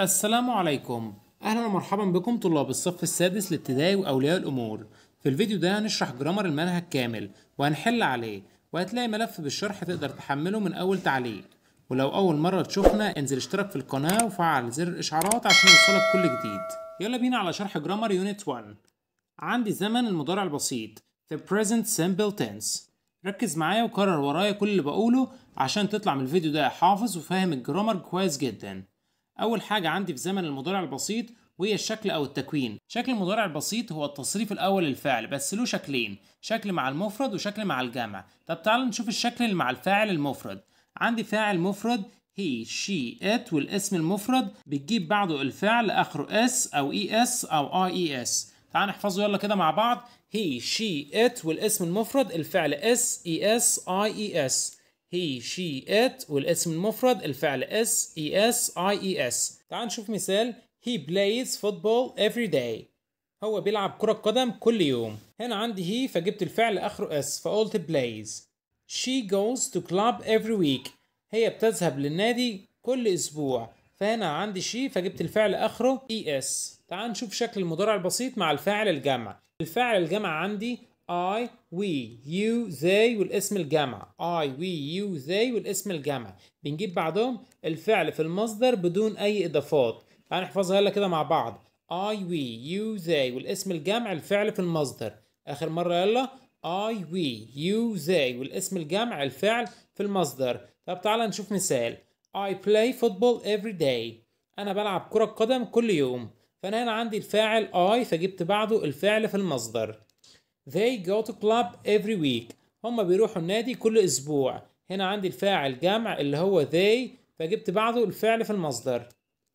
السلام عليكم اهلا ومرحبا بكم طلاب الصف السادس الابتدائي واولياء الامور في الفيديو ده هنشرح جرامر المنهج كامل وهنحل عليه وهتلاقي ملف بالشرح تقدر تحمله من اول تعليق ولو اول مره تشوفنا انزل اشترك في القناه وفعل زر الاشعارات عشان يوصلك كل جديد يلا بينا على شرح جرامر يونت 1 عندي زمن المضارع البسيط the present simple tense ركز معايا وكرر ورايا كل اللي بقوله عشان تطلع من الفيديو ده حافظ وفاهم الجرامر كويس جدا أول حاجة عندي في زمن المضارع البسيط وهي الشكل أو التكوين شكل المضارع البسيط هو التصريف الأول للفعل بس له شكلين شكل مع المفرد وشكل مع الجمع طب تعالوا نشوف الشكل اللي مع الفاعل المفرد عندي فاعل مفرد هي شي ات والاسم المفرد بتجيب بعده الفعل اخره اس او اي اس او اي اي اس تعال نحفظه يلا كده مع بعض هي شي ات والاسم المفرد الفعل اس اي اس اي اي اس هي شي ات والاسم المفرد الفعل اس اي اس اي اي اس تعال نشوف مثال he plays football every day هو بيلعب كرة قدم كل يوم هنا عندي هي فجبت الفعل اخره اس فقلت plays she goes to club every week هي بتذهب للنادي كل اسبوع فهنا عندي she فجبت الفعل اخره اس e تعال نشوف شكل المضارع البسيط مع الفاعل الجمع الفاعل الجمع عندي I we you they والاسم الجامع I we you they والاسم الجامع بنجيب بعدهم الفعل في المصدر بدون أي إضافات هنحفظها يلا كده مع بعض I we you they والاسم الجامع الفعل في المصدر آخر مرة يلا I we you they والاسم الجامع الفعل في المصدر طب تعالى نشوف مثال I play football every day أنا بلعب كرة قدم كل يوم فأنا هنا عندي الفاعل I فجبت بعده الفعل في المصدر They go to club every week هما بيروحوا النادي كل أسبوع هنا عندي الفاعل جمع اللي هو they فجبت بعده الفعل في المصدر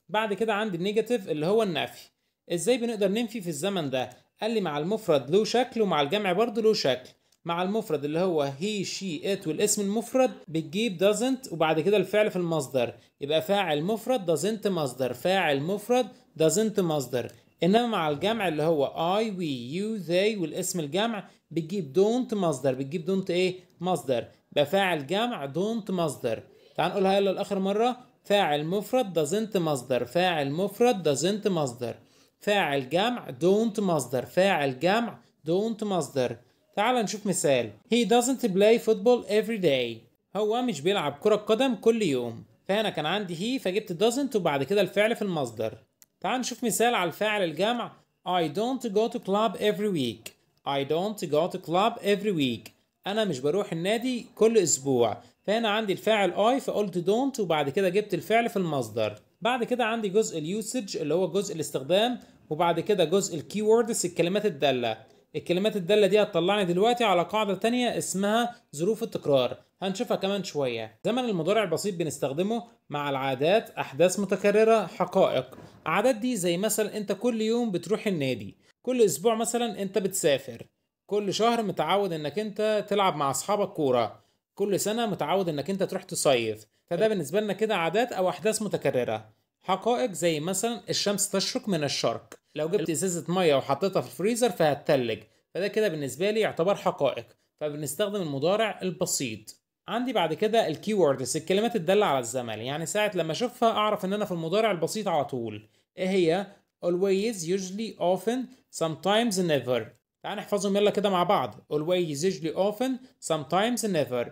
بعد كده عندي النيجاتيف اللي هو النفي ازاي بنقدر ننفي في الزمن ده قال لي مع المفرد له شكل ومع الجمع برضه له شكل مع المفرد اللي هو هي شي ات والاسم المفرد بتجيب doesn't وبعد كده الفعل في المصدر يبقى فاعل مفرد doesn't مصدر فاعل مفرد doesn't مصدر انما مع الجمع اللي هو اي وي يو they والاسم الجمع بتجيب دونت مصدر بتجيب دونت ايه مصدر يبقى فاعل جمع دونت مصدر تعال نقولها يلا لاخر مره فاعل مفرد دازنت مصدر فاعل مفرد دازنت مصدر فاعل جمع دونت مصدر فاعل جمع دونت مصدر تعال نشوف مثال he doesn't play football every day هو مش بيلعب كرة قدم كل يوم فهنا كان عندي هي فجبت doesn't وبعد كده الفعل في المصدر تعال نشوف مثال على الفاعل الجمع I don't go to club every week I don't go to club every week أنا مش بروح النادي كل أسبوع فهنا عندي الفاعل I فقلت don't وبعد كده جبت الفعل في المصدر بعد كده عندي جزء اليوسج اللي هو جزء الاستخدام وبعد كده جزء الكيوردز الكلمات الدالة الكلمات الدالة دي هتطلعني دلوقتي على قاعدة تانية اسمها ظروف التكرار هنشوفها كمان شوية زمن المضارع البسيط بنستخدمه مع العادات أحداث متكررة حقائق عادات دي زي مثلا أنت كل يوم بتروح النادي كل أسبوع مثلا أنت بتسافر كل شهر متعود انك انت تلعب مع اصحابك كوره كل سنه متعود انك انت تروح تصيف فده بالنسبه لنا كده عادات او احداث متكرره حقائق زي مثلا الشمس تشرق من الشرق لو جبت ازازه ميه وحطيتها في الفريزر فهتتلج فده كده بالنسبه لي يعتبر حقائق فبنستخدم المضارع البسيط عندي بعد كده الكيوردز الكلمات الدالة على الزمن يعني ساعة لما اشوفها اعرف ان انا في المضارع البسيط على طول ايه هي always usually often sometimes never تعال نحفظهم يلا كده مع بعض always usually often sometimes never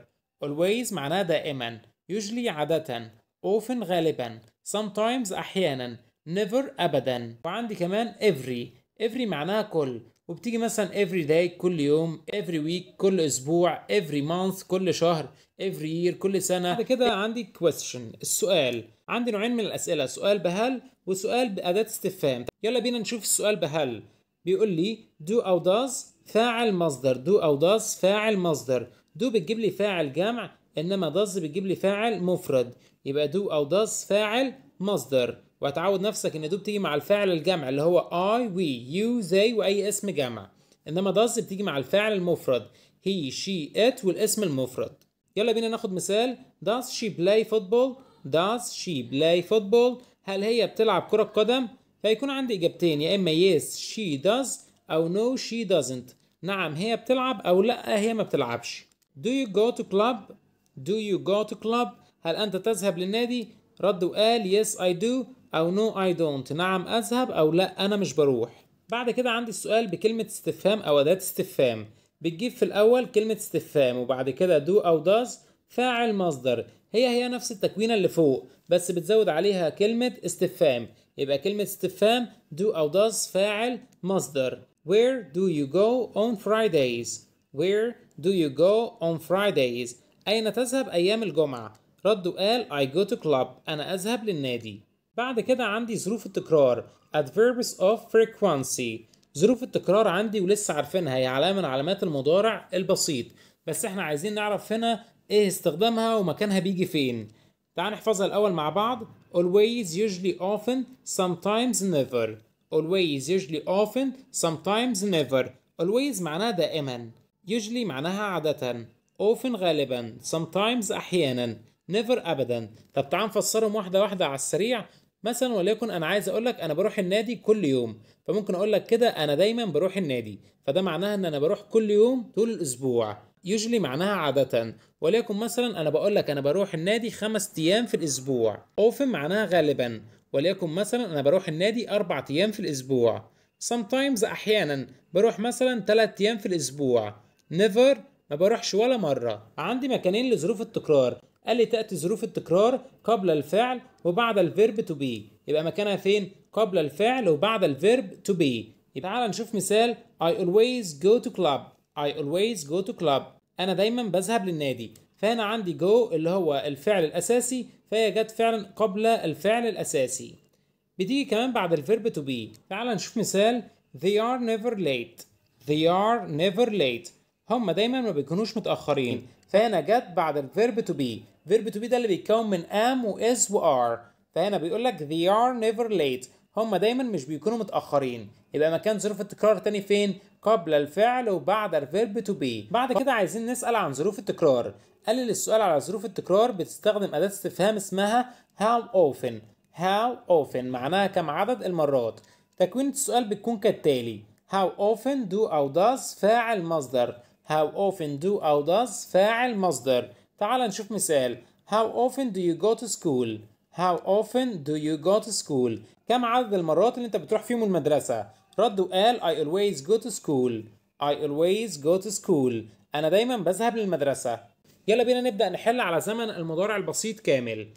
always معناها دائما usually عادة often غالبا sometimes احيانا never ابدا وعندي كمان every every معناها كل وبتيجي مثلا every day كل يوم every week كل اسبوع every month كل شهر every year كل سنه بعد كده عندي question السؤال عندي نوعين من الاسئله سؤال بهل وسؤال باداه استفهام يلا بينا نشوف السؤال بهل بيقول لي do او does فاعل مصدر do او does فاعل مصدر do بتجيب لي فاعل جمع انما does بتجيب لي فاعل مفرد يبقى do او does فاعل مصدر وهتعود نفسك ان دو بتيجي مع الفعل الجمع اللي هو I, we, you, they واي اسم جمع انما does بتيجي مع الفعل المفرد he, she, it والاسم المفرد يلا بينا ناخد مثال does she play football does she play football هل هي بتلعب كرة قدم فيكون عندي اجابتين يا اما yes she does او no she doesn't نعم هي بتلعب او لا هي ما بتلعبش do you go to club do you go to club هل انت تذهب للنادي رد وقال yes I do أو نو أي دونت نعم أذهب أو لا أنا مش بروح بعد كده عندي السؤال بكلمة استفهام أو أداة استفهام بتجيب في الأول كلمة استفهام وبعد كده دو أو داز فاعل مصدر هي هي نفس التكوينة اللي فوق بس بتزود عليها كلمة استفهام يبقى كلمة استفهام do أو does فاعل مصدر Where do you go on Fridays? Where do you go on Fridays? أين تذهب أيام الجمعة؟ رد قال I go to club أنا أذهب للنادي بعد كده عندي ظروف التكرار adverbs of frequency ظروف التكرار عندي ولسه عارفينها هي علامة من علامات المضارع البسيط بس احنا عايزين نعرف هنا ايه استخدامها ومكانها بيجي فين تعال نحفظها الأول مع بعض always usually often sometimes never always usually often sometimes never always معناها دائما usually معناها عادة often غالبا sometimes أحيانا never أبدا طب تعال نفسرهم واحدة واحدة على السريع مثلا وليكن انا عايز اقول لك انا بروح النادي كل يوم فممكن اقول لك كده انا دايما بروح النادي فده معناها ان انا بروح كل يوم طول الاسبوع يجلي معناها عادة وليكن مثلا أنا بقول لك أنا بروح النادي خمس أيام في الأسبوع اوفن معناها غالبا وليكن مثلا أنا بروح النادي أربع أيام في الأسبوع sometimes أحيانا بروح مثلا تلات أيام في الأسبوع never ما بروحش ولا مرة عندي مكانين لظروف التكرار قال لي تأتي ظروف التكرار قبل الفعل وبعد الفيرب تو بي يبقى مكانها فين؟ قبل الفعل وبعد الفيرب تو بي يبقى تعالى نشوف مثال I always go to club I always go to club أنا دايما بذهب للنادي فهنا عندي go اللي هو الفعل الأساسي فهي جت فعلا قبل الفعل الأساسي بتيجي كمان بعد الفيرب to be تعالى نشوف مثال they are never late they are never late هم دايما ما بيكونوش متأخرين فهنا جت بعد الفيرب to be فيرب تو بي ده اللي بيتكون من ام واز وار فهنا بيقول لك they are never late هم دايما مش بيكونوا متاخرين يبقى مكان ظروف التكرار تاني فين قبل الفعل وبعد الفيرب تو بي بعد كده عايزين نسال عن ظروف التكرار قلل السؤال على ظروف التكرار بتستخدم اداه استفهام اسمها how often how often معناها كم عدد المرات تكوين السؤال بتكون كالتالي how often do او does فاعل مصدر how often do او does فاعل مصدر تعال نشوف مثال How often do you go to school? How often do you go to school? كم عدد المرات اللي انت بتروح فيهم المدرسة؟ رد وقال I always go to school. I always go to school. أنا دايما بذهب للمدرسة. يلا بينا نبدأ نحل على زمن المضارع البسيط كامل.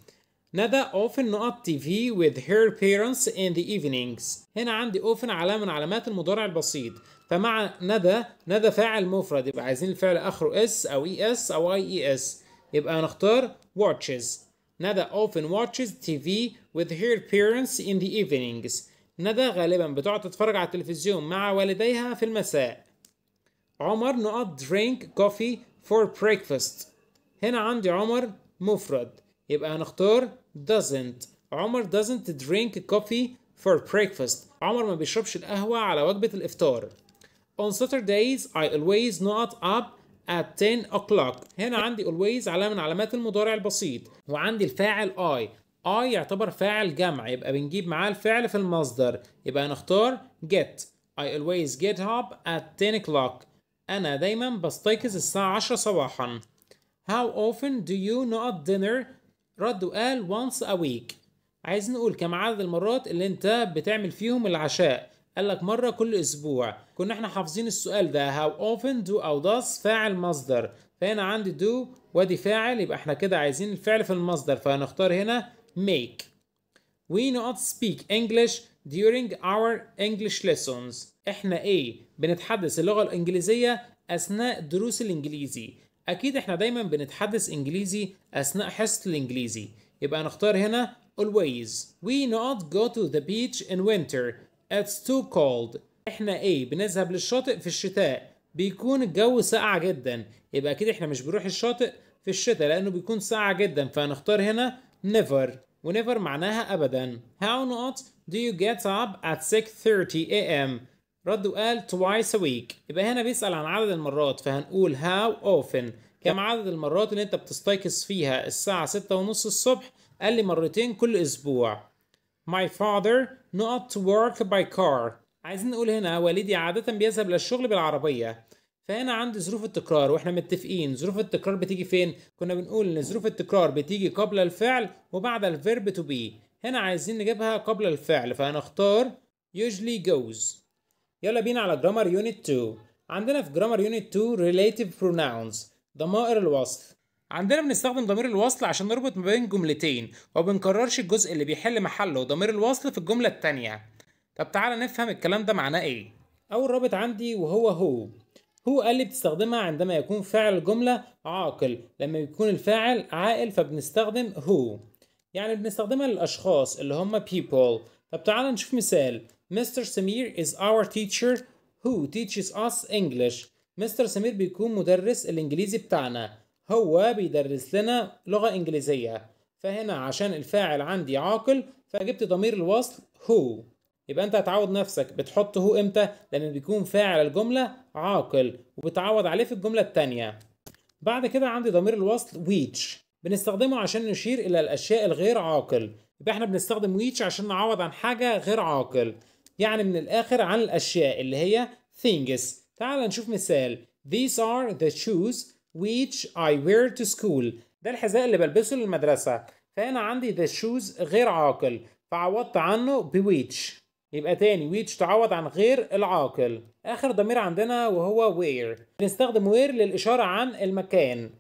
ندى often نقط تي في with her parents in the evenings. هنا عندي often علامة من علامات المضارع البسيط. فمع ندى ندى فاعل مفرد يبقى عايزين الفعل آخره اس أو اي e اس أو اي اي اس. يبقى هنختار watches ندى often watches TV with her parents in the evenings ندى غالبا بتقعد تتفرج على التلفزيون مع والديها في المساء عمر نقط drink coffee for breakfast هنا عندي عمر مفرد يبقى هنختار doesn't عمر doesn't drink coffee for breakfast عمر ما بيشربش القهوة على وجبة الإفطار On Saturdays I always not up at 10 o'clock هنا عندي always علامة من علامات المضارع البسيط وعندي الفاعل I I يعتبر فاعل جمع يبقى بنجيب معاه الفعل في المصدر يبقى هنختار get I always get up at 10 o'clock أنا دايما بستيقظ الساعة 10 صباحا How often do you not dinner؟ رد وقال once a week عايز نقول كم عدد المرات اللي انت بتعمل فيهم العشاء قال لك مرة كل أسبوع كنا احنا حافظين السؤال ده how often do أو does فاعل مصدر فهنا عندي do وادي فاعل يبقى احنا كده عايزين الفعل في المصدر فهنختار هنا make we not speak English during our English lessons احنا ايه بنتحدث اللغة الإنجليزية أثناء دروس الإنجليزي أكيد احنا دايما بنتحدث إنجليزي أثناء حصة الإنجليزي يبقى نختار هنا always we not go to the beach in winter It's too cold احنا ايه بنذهب للشاطئ في الشتاء بيكون الجو ساقع جدا يبقى اكيد احنا مش بنروح الشاطئ في الشتاء لانه بيكون ساقع جدا فهنختار هنا never ونيفر معناها ابدا how not do you get up at 6:30 a.m. رد وقال twice a week يبقى هنا بيسأل عن عدد المرات فهنقول how often كم عدد المرات اللي انت بتستيقظ فيها الساعة 6:30 الصبح قال لي مرتين كل اسبوع My father not to work by car عايزين نقول هنا والدي عادة بيذهب للشغل بالعربية فهنا عند ظروف التكرار واحنا متفقين ظروف التكرار بتيجي فين كنا بنقول ان ظروف التكرار بتيجي قبل الفعل وبعد الفيرب تو بي هنا عايزين نجيبها قبل الفعل فهنختار usually goes يلا بينا على جرامر يونت 2 عندنا في جرامر يونت 2 relative pronouns ضمائر الوصف عندنا بنستخدم ضمير الوصل عشان نربط ما بين جملتين وبنكررش الجزء اللي بيحل محله ضمير الوصل في الجملة التانية طب تعالى نفهم الكلام ده معناه ايه اول رابط عندي وهو هو هو قال لي بتستخدمها عندما يكون فاعل الجملة عاقل لما يكون الفاعل عاقل فبنستخدم هو يعني بنستخدمها للأشخاص اللي هم people طب تعالى نشوف مثال Mr. سمير is our teacher who teaches us English مستر سمير بيكون مدرس الإنجليزي بتاعنا هو بيدرس لنا لغة إنجليزية فهنا عشان الفاعل عندي عاقل فجبت ضمير الوصل هو يبقى انت هتعود نفسك بتحط هو امتى لان بيكون فاعل الجمله عاقل وبتعوض عليه في الجمله التانية بعد كده عندي ضمير الوصل which بنستخدمه عشان نشير الى الاشياء الغير عاقل يبقى احنا بنستخدم which عشان نعوض عن حاجه غير عاقل يعني من الاخر عن الاشياء اللي هي things تعال نشوف مثال these are the shoes which I wear to school ده الحذاء اللي بلبسه للمدرسة فأنا عندي the shoes غير عاقل فعوضت عنه ب which يبقى تاني which تعوض عن غير العاقل آخر ضمير عندنا وهو where بنستخدم where للإشارة عن المكان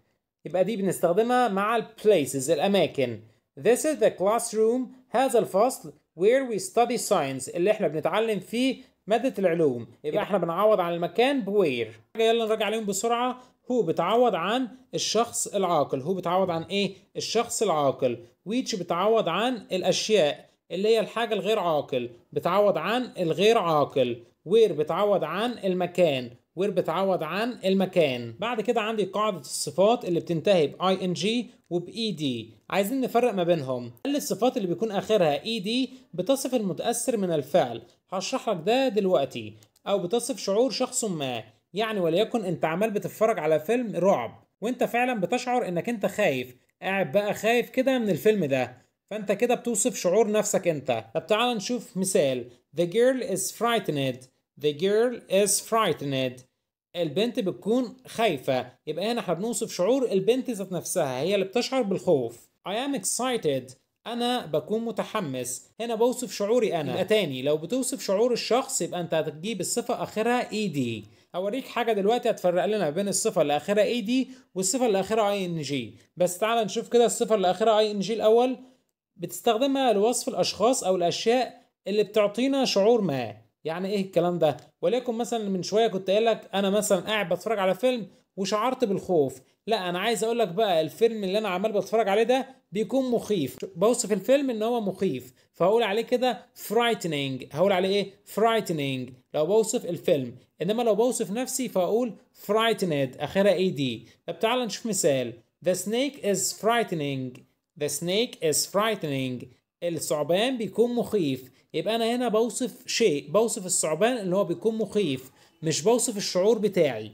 يبقى دي بنستخدمها مع ال places الأماكن This is the classroom هذا الفصل where we study science اللي احنا بنتعلم فيه مادة العلوم يبقى احنا بنعوض عن المكان بوير يلا نراجع عليهم بسرعة هو بتعوض عن الشخص العاقل هو بتعوض عن ايه الشخص العاقل ويتش بتعوض عن الاشياء اللي هي الحاجة الغير عاقل بتعوض عن الغير عاقل وير بتعوض عن المكان وير بتعوض عن المكان بعد كده عندي قاعدة الصفات اللي بتنتهي ب ing وباي ed عايزين نفرق ما بينهم قال الصفات اللي بيكون آخرها ed بتصف المتأثر من الفعل هشرح لك ده دلوقتي أو بتصف شعور شخص ما يعني وليكن أنت عمال بتتفرج على فيلم رعب وأنت فعلا بتشعر إنك أنت خايف قاعد بقى خايف كده من الفيلم ده فأنت كده بتوصف شعور نفسك أنت طب تعال نشوف مثال The girl is frightened The girl is frightened البنت بتكون خايفة يبقى هنا احنا بنوصف شعور البنت ذات نفسها هي اللي بتشعر بالخوف I am excited أنا بكون متحمس هنا بوصف شعوري أنا يبقى تاني لو بتوصف شعور الشخص يبقى أنت هتجيب الصفة آخرها ED هوريك حاجة دلوقتي هتفرق لنا بين الصفة اللي آخرها ED والصفة اللي آخرها ING بس تعال نشوف كده الصفة اللي آخرها ING الأول بتستخدمها لوصف الأشخاص أو الأشياء اللي بتعطينا شعور ما يعني ايه الكلام ده وليكن مثلا من شويه كنت قايل لك انا مثلا قاعد بتفرج على فيلم وشعرت بالخوف لا انا عايز اقول لك بقى الفيلم اللي انا عمال بتفرج عليه ده بيكون مخيف بوصف الفيلم ان هو مخيف فهقول عليه كده frightening هقول عليه ايه frightening لو بوصف الفيلم انما لو بوصف نفسي فاقول frightened اخرها اي دي طب تعال نشوف مثال the snake is frightening the snake is frightening الثعبان بيكون مخيف يبقى انا هنا بوصف شيء بوصف الثعبان اللي هو بيكون مخيف مش بوصف الشعور بتاعي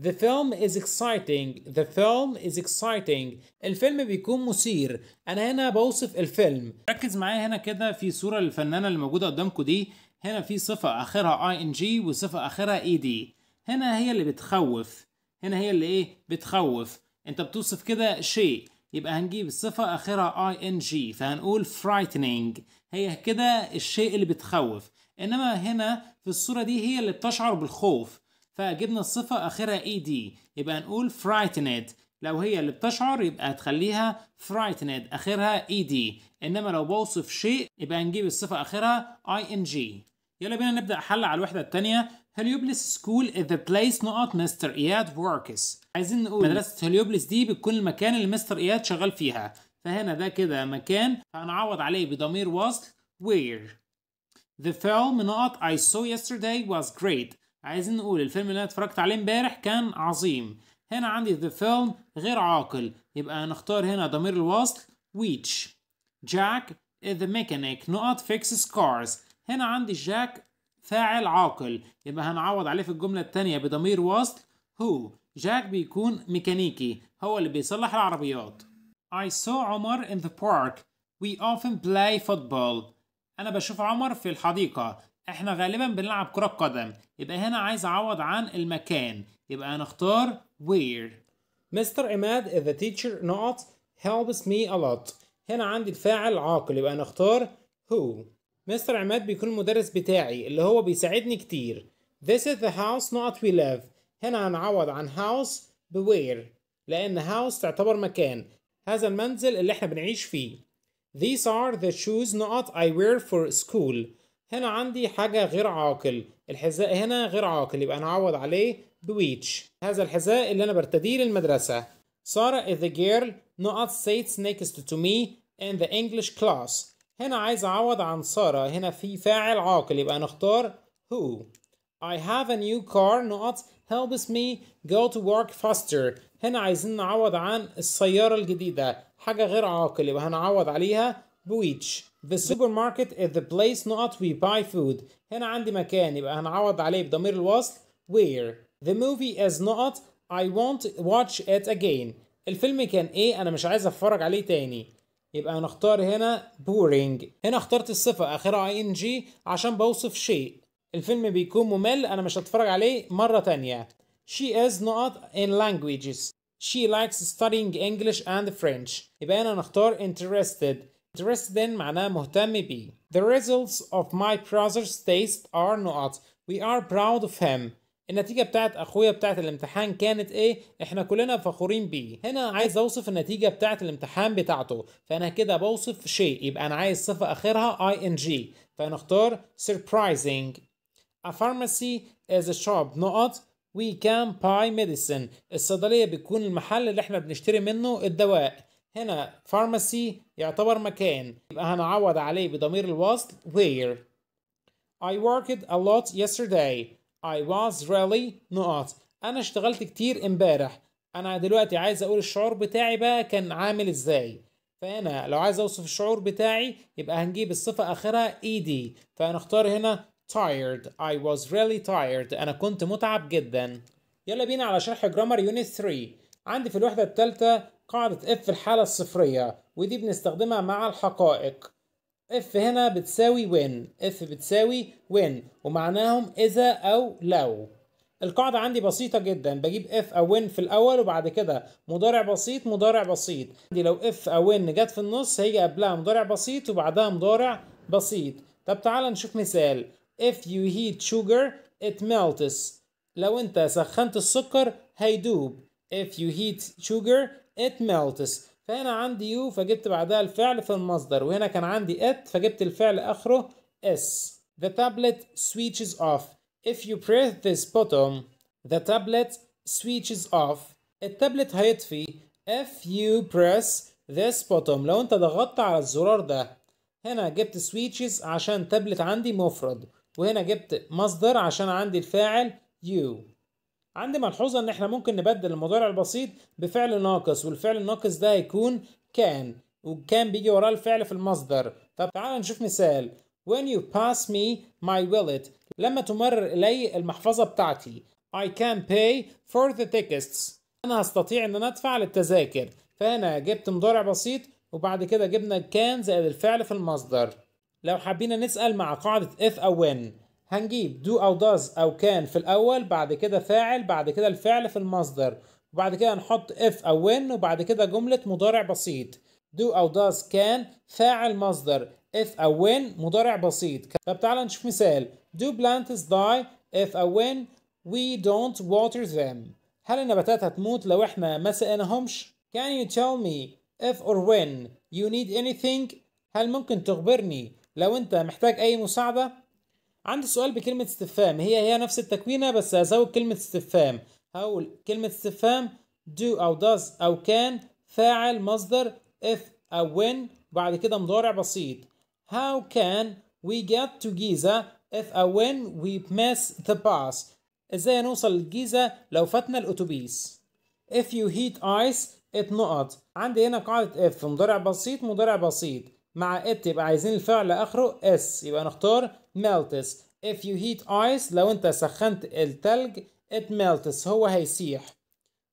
The film is exciting. The film is exciting. الفيلم بيكون مثير. أنا هنا بوصف الفيلم. ركز معايا هنا كده في صورة للفنانة اللي موجودة قدامكم دي. هنا في صفة آخرها ing وصفة آخرها ed. هنا هي اللي بتخوف. هنا هي اللي إيه؟ بتخوف. أنت بتوصف كده شيء. يبقى هنجيب الصفة آخرها ing فهنقول frightening. هي كده الشيء اللي بتخوف انما هنا في الصورة دي هي اللي بتشعر بالخوف فجبنا الصفة اخرها اي e دي يبقى نقول frightened لو هي اللي بتشعر يبقى هتخليها frightened اخرها اي e دي انما لو بوصف شيء يبقى نجيب الصفة اخرها اي ان جي يلا بينا نبدأ حل على الوحدة التانية هليوبلس سكول the place نقط مستر اياد works عايزين نقول مدرسة هليوبلس دي بتكون المكان اللي مستر اياد شغال فيها فهنا ده كده مكان هنعوض عليه بضمير وصل where the film نقط I saw yesterday was great عايزين نقول الفيلم اللي انا اتفرجت عليه امبارح كان عظيم هنا عندي the film غير عاقل يبقى هنختار هنا ضمير الوصل which Jack is the mechanic نقط fixes cars هنا عندي جاك فاعل عاقل يبقى هنعوض عليه في الجملة التانية بضمير وصل هو جاك بيكون ميكانيكي هو اللي بيصلح العربيات I saw عمر in the park. We often play football. أنا بشوف عمر في الحديقة. إحنا غالبا بنلعب كرة قدم. يبقى هنا عايز أعوض عن المكان. يبقى هنختار where. Mr. Imad is the teacher not helps me a lot. هنا عندي الفاعل عاقل يبقى هنختار who. مستر عماد بيكون المدرس بتاعي اللي هو بيساعدني كتير. This is the house not we live. هنا هنعوض عن house ب where لأن house تعتبر مكان هذا المنزل اللي احنا بنعيش فيه These are the shoes not I wear for school هنا عندي حاجة غير عاقل الحذاء هنا غير عاقل يبقى نعوض عليه بويتش هذا الحذاء اللي أنا برتديه للمدرسة سارة is the girl نقط sits next to me in the English class هنا عايز أعوض عن سارة هنا في فاعل عاقل يبقى نختار who I have a new car نقط helps me go to work faster هنا عايزين نعوض عن السيارة الجديدة حاجة غير عاقل يبقى هنعوض عليها بويتش The supermarket is the place not we buy food هنا عندي مكان يبقى هنعوض عليه بضمير الوصل where The movie is not I won't watch it again الفيلم كان ايه انا مش عايز اتفرج عليه تاني يبقى هنختار هنا boring هنا اخترت الصفة اخرها ing عشان بوصف شيء الفيلم بيكون ممل انا مش هتفرج عليه مرة تانية She is not in languages. She likes studying English and French. يبقى هنا نختار interested. Interested in معناها مهتم بيه. The results of my brother's test are not. We are proud of him. النتيجة بتاعت أخويا بتاعت الامتحان كانت إيه؟ إحنا كلنا فخورين بيه. هنا عايز أوصف النتيجة بتاعت الامتحان بتاعته، فأنا كده بوصف شيء، يبقى أنا عايز صفة آخرها ing، فنختار surprising. A pharmacy is a shop not وي كان باي ميديسن الصيدليه بتكون المحل اللي احنا بنشتري منه الدواء هنا فارماسي يعتبر مكان يبقى هنعوض عليه بضمير الوصل where I worked a lot yesterday I was really not أنا اشتغلت كتير امبارح أنا دلوقتي عايز أقول الشعور بتاعي بقى كان عامل ازاي فهنا لو عايز أوصف الشعور بتاعي يبقى هنجيب الصفة آخرها ed فهنختار هنا tired I was really tired أنا كنت متعب جدا يلا بينا على شرح جرامر يونت 3 عندي في الوحدة الثالثة قاعدة F الحالة الصفرية ودي بنستخدمها مع الحقائق F هنا بتساوي when F بتساوي when ومعناهم إذا أو لو القاعدة عندي بسيطة جدا بجيب F أو when في الأول وبعد كده مضارع بسيط مضارع بسيط عندي لو F أو when جت في النص هيجي قبلها مضارع بسيط وبعدها مضارع بسيط طب تعالى نشوف مثال if you heat sugar it melts لو انت سخنت السكر هيدوب if you heat sugar it melts فهنا عندي you فجبت بعدها الفعل في المصدر وهنا كان عندي it فجبت الفعل اخره s the tablet switches off if you press this button the tablet switches off التابلت هيطفي if you press this button لو انت ضغطت على الزرار ده هنا جبت switches عشان تابلت عندي مفرد وهنا جبت مصدر عشان عندي الفاعل يو عندي ملحوظة ان احنا ممكن نبدل المضارع البسيط بفعل ناقص والفعل الناقص ده هيكون كان وكان بيجي وراه الفعل في المصدر طب تعال نشوف مثال when you pass me my wallet لما تمرر إلي المحفظة بتاعتي I can pay for the tickets أنا هستطيع إن أنا أدفع للتذاكر فهنا جبت مضارع بسيط وبعد كده جبنا كان آه، زائد الفعل في المصدر لو حبينا نسأل مع قاعدة if أو when هنجيب do أو does أو كان في الأول بعد كده فاعل بعد كده الفعل في المصدر وبعد كده نحط if أو when وبعد كده جملة مضارع بسيط do أو does كان فاعل مصدر if أو when مضارع بسيط طب تعالى نشوف مثال do plants die if أو when we don't water them هل النباتات هتموت لو احنا ما سقيناهمش can you tell me if or when you need anything هل ممكن تخبرني لو انت محتاج اي مساعدة عندي سؤال بكلمة استفهام هي هي نفس التكوينة بس هزود كلمة استفهام هقول كلمة استفهام do أو does أو can فاعل مصدر if أو when وبعد كده مضارع بسيط how can we get to Giza if أو when we miss the bus ازاي نوصل للجيزة لو فاتنا الأتوبيس if you heat ice اتنقط عندي هنا قاعدة if مضارع بسيط مضارع بسيط مع ات يبقى عايزين الفعل اخره اس يبقى نختار melts if you heat ice لو انت سخنت التلج it melts هو هيسيح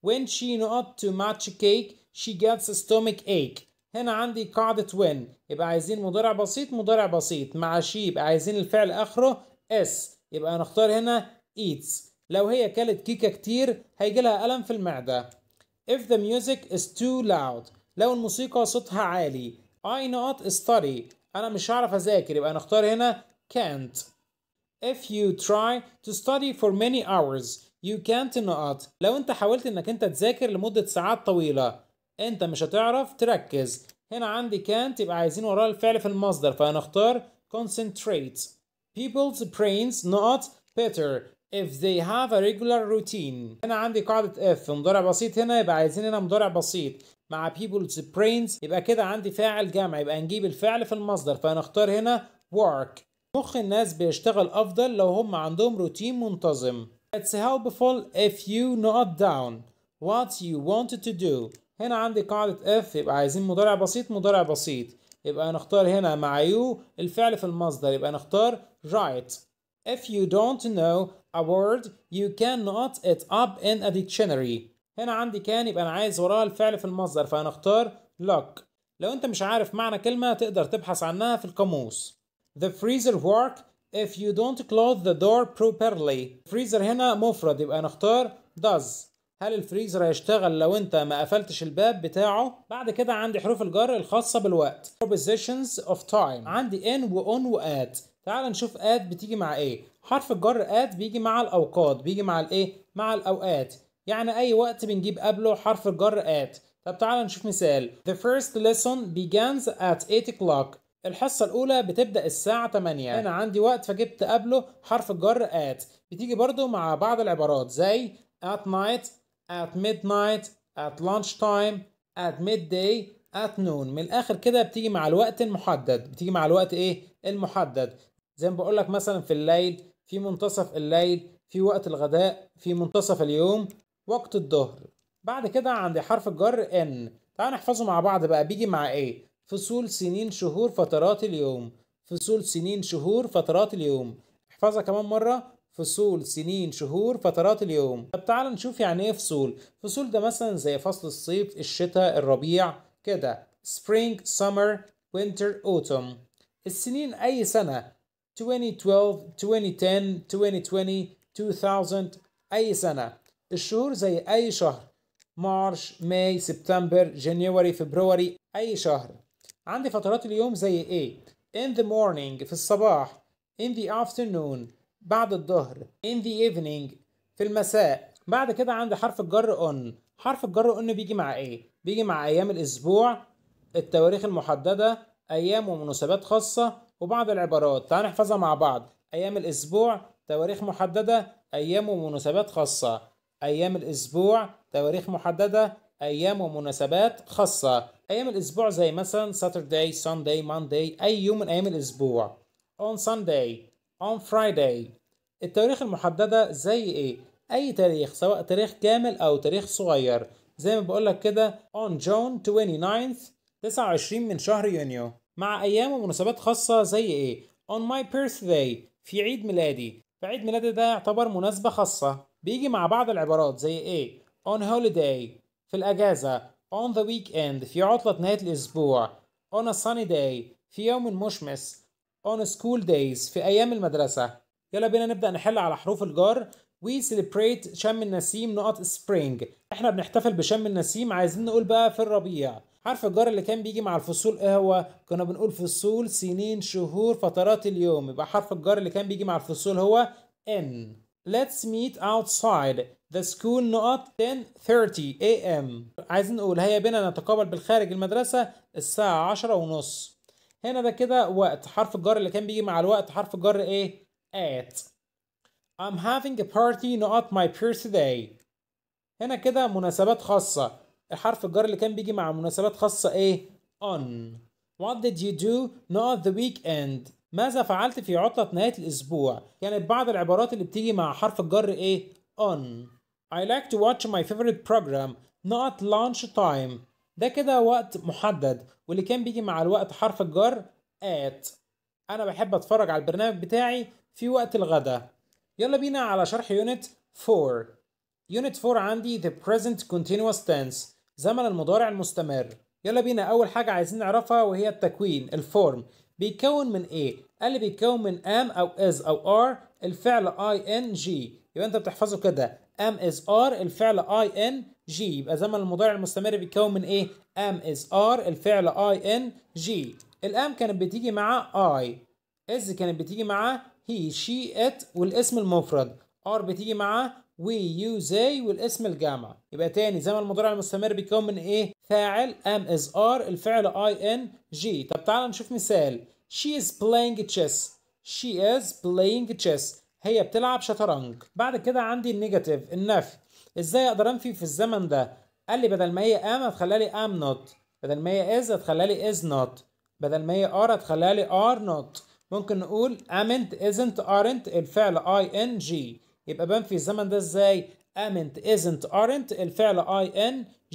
when she not to match cake she gets stomach ache هنا عندي قاعدة when يبقى عايزين مضارع بسيط مضارع بسيط مع she يبقى عايزين الفعل اخره اس يبقى نختار هنا eats لو هي كلت كيكة كتير هيجي لها ألم في المعدة if the music is too loud لو الموسيقى صوتها عالي I not study أنا مش هعرف أذاكر يبقى نختار هنا can't If you try to study for many hours you can't not لو أنت حاولت إنك أنت تذاكر لمدة ساعات طويلة أنت مش هتعرف تركز هنا عندي can't يبقى عايزين وراه الفعل في المصدر فهنختار concentrate People's brains not better if they have a regular routine هنا عندي قاعدة if مضارع بسيط هنا يبقى عايزين هنا مضارع بسيط مع people's brains يبقى كده عندي فاعل جمع يبقى نجيب الفعل في المصدر فهنختار هنا work مخ الناس بيشتغل أفضل لو هم عندهم روتين منتظم It's helpful if you note down what you wanted to do هنا عندي قاعدة if يبقى عايزين مضارع بسيط مضارع بسيط يبقى هنختار هنا مع you الفعل في المصدر يبقى نختار write If you don't know a word you can note it up in a dictionary هنا عندي كان يبقى انا عايز وراها الفعل في المصدر فهنختار لوك لو انت مش عارف معنى كلمة تقدر تبحث عنها في القاموس The freezer work if you don't close the door properly freezer هنا مفرد يبقى هنختار does هل الفريزر هيشتغل لو انت ما قفلتش الباب بتاعه بعد كده عندي حروف الجر الخاصة بالوقت propositions of time عندي in و on و at تعال نشوف at بتيجي مع ايه حرف الجر at بيجي مع الاوقات بيجي مع الايه مع الاوقات يعني أي وقت بنجيب قبله حرف الجر at طب تعالى نشوف مثال The first lesson begins at 8 o'clock الحصة الأولى بتبدأ الساعة 8 أنا عندي وقت فجبت قبله حرف الجر at بتيجي برضو مع بعض العبارات زي at night at midnight at lunch time at midday at noon من الآخر كده بتيجي مع الوقت المحدد بتيجي مع الوقت إيه المحدد زي ما بقول لك مثلا في الليل في منتصف الليل في وقت الغداء في منتصف اليوم وقت الظهر بعد كده عند حرف الجر ان تعال نحفظه مع بعض بقى بيجي مع ايه فصول سنين شهور فترات اليوم فصول سنين شهور فترات اليوم احفظها كمان مرة فصول سنين شهور فترات اليوم طب تعال نشوف يعني ايه فصول فصول ده مثلا زي فصل الصيف الشتاء الربيع كده spring summer winter autumn السنين اي سنة 2012 2010 2020 2000 اي سنة الشهور زي أي شهر مارش ماي سبتمبر جانيوري فبراير أي شهر عندي فترات اليوم زي إيه in the morning في الصباح in the afternoon بعد الظهر in the evening في المساء بعد كده عندي حرف الجر on حرف الجر on بيجي مع إيه بيجي مع أيام الأسبوع التواريخ المحددة أيام ومناسبات خاصة وبعض العبارات تعال نحفظها مع بعض أيام الأسبوع تواريخ محددة أيام ومناسبات خاصة أيام الأسبوع تواريخ محددة أيام ومناسبات خاصة أيام الأسبوع زي مثلا Saturday, Sunday, Monday أي يوم من أيام الأسبوع on Sunday on Friday التواريخ المحددة زي إيه؟ أي تاريخ سواء تاريخ كامل أو تاريخ صغير زي ما بقولك كده on June 29th 29 من شهر يونيو مع أيام ومناسبات خاصة زي إيه؟ on my birthday في عيد ميلادي فعيد ميلادي ده يعتبر مناسبة خاصة بيجي مع بعض العبارات زي ايه on holiday في الأجازة on the weekend في عطلة نهاية الأسبوع on a sunny day في يوم مشمس on school days في أيام المدرسة يلا بينا نبدأ نحل على حروف الجار we celebrate شم النسيم نقط spring احنا بنحتفل بشم النسيم عايزين نقول بقى في الربيع حرف الجر اللي كان بيجي مع الفصول ايه هو كنا بنقول فصول سنين شهور فترات اليوم يبقى حرف الجر اللي كان بيجي مع الفصول هو ان Let's meet outside the school نقط 10:30 a.m. عايزين نقول هيا بنا نتقابل بالخارج المدرسة الساعة 10 ونص. هنا ده كده وقت حرف الجر اللي كان بيجي مع الوقت حرف الجر ايه؟ at. I'm having a party نقط my birthday. هنا كده مناسبات خاصة الحرف الجر اللي كان بيجي مع مناسبات خاصة ايه؟ on What did you do not the weekend؟ ماذا فعلت في عطلة نهاية الأسبوع؟ كانت يعني بعض العبارات اللي بتيجي مع حرف الجر ايه؟ on I like to watch my favorite program not lunch time ده كده وقت محدد واللي كان بيجي مع الوقت حرف الجر at أنا بحب أتفرج على البرنامج بتاعي في وقت الغداء يلا بينا على شرح يونت 4 يونت 4 عندي the present continuous tense زمن المضارع المستمر يلا بينا اول حاجه عايزين نعرفها وهي التكوين الفورم بيتكون من ايه قال لي بيتكون من ام او از او ار الفعل اي ان جي يبقى انت بتحفظه كده ام از ار الفعل اي ان جي يبقى زمن المضارع المستمر بيتكون من ايه ام از ار الفعل اي ان جي الام كانت بتيجي مع اي از كانت بتيجي مع هي شي ات والاسم المفرد ار بتيجي مع ويو زي والاسم الجامعة يبقى تاني زمن المضارع المستمر بيتكون من ايه فاعل ام از ار الفعل اي ان جي طب تعالى نشوف مثال she is playing chess she is playing chess هي بتلعب شطرنج بعد كده عندي النيجاتيف النفي ازاي اقدر انفي في الزمن ده قال لي بدل ما هي ام هتخليها لي ام نوت بدل ما هي از هتخليها لي از نوت بدل ما هي ار هتخليها لي ار نوت ممكن نقول امنت ازنت ارنت الفعل ان جي يبقى بان في الزمن ده ازاي امنت isn't aren't الفعل ing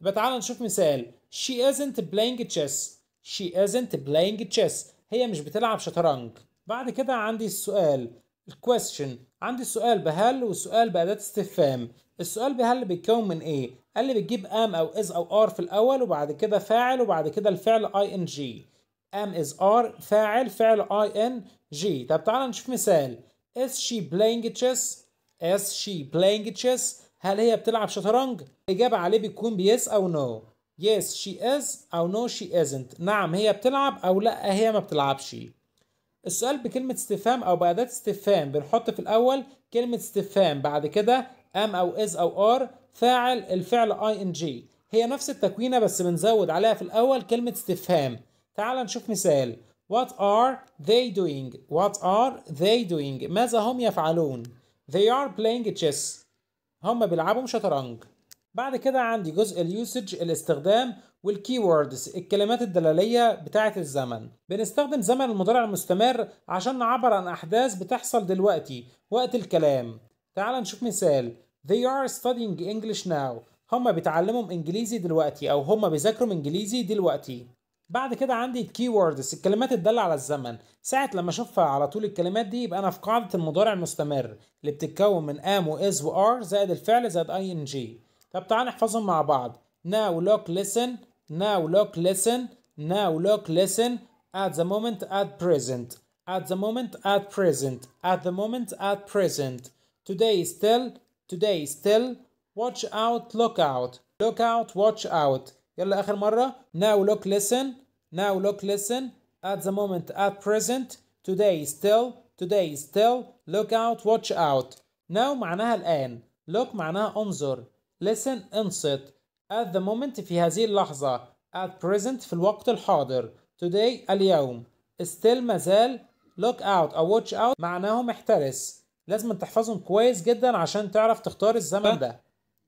يبقى تعالى نشوف مثال she isn't playing chess she isn't playing chess هي مش بتلعب شطرنج بعد كده عندي السؤال الكويستشن عندي سؤال بهل وسؤال بأداة استفهام السؤال بهل بيتكون من ايه قال لي بتجيب ام او از او ار في الاول وبعد كده فاعل وبعد كده الفعل اي ان جي ام از ار فاعل فعل اي ان جي طب تعالى نشوف مثال Is she playing chess? Is she playing chess? هل هي بتلعب شطرنج؟ الإجابة عليه بتكون بيس أو نو. Yes she is أو no she isn't. نعم هي بتلعب أو لأ هي ما بتلعبش. السؤال بكلمة استفهام أو بأداة استفهام بنحط في الأول كلمة استفهام بعد كده am أو is أو are فاعل الفعل ing هي نفس التكوينة بس بنزود عليها في الأول كلمة استفهام تعال نشوف مثال What are they doing? What are they doing? ماذا هم يفعلون؟ They are playing chess. هم بيلعبوا شطرنج. بعد كده عندي جزء اليوسج الاستخدام والكيوردز الكلمات الدلالية بتاعة الزمن بنستخدم زمن المضارع المستمر عشان نعبر عن أحداث بتحصل دلوقتي وقت الكلام تعال نشوف مثال They are studying English now هم بيتعلموا إنجليزي دلوقتي أو هم بيذاكروا إنجليزي دلوقتي بعد كده عندي الكيوردز الكلمات الدالة على الزمن ساعة لما اشوفها على طول الكلمات دي يبقى انا في قاعدة المضارع المستمر اللي بتتكون من ام واز وار زائد الفعل زائد اي ان جي طب تعال نحفظهم مع بعض now look listen now look listen now look listen at the moment at present at the moment at present at the moment at present today still today still watch out look out look out watch out يلا اخر مره now look listen now look listen at the moment at present today still today still look out watch out now معناها الان look معناها انظر listen انصت at the moment في هذه اللحظه at present في الوقت الحاضر today اليوم still مازال look out او watch out معناهم احترس لازم تحفظهم كويس جدا عشان تعرف تختار الزمن ده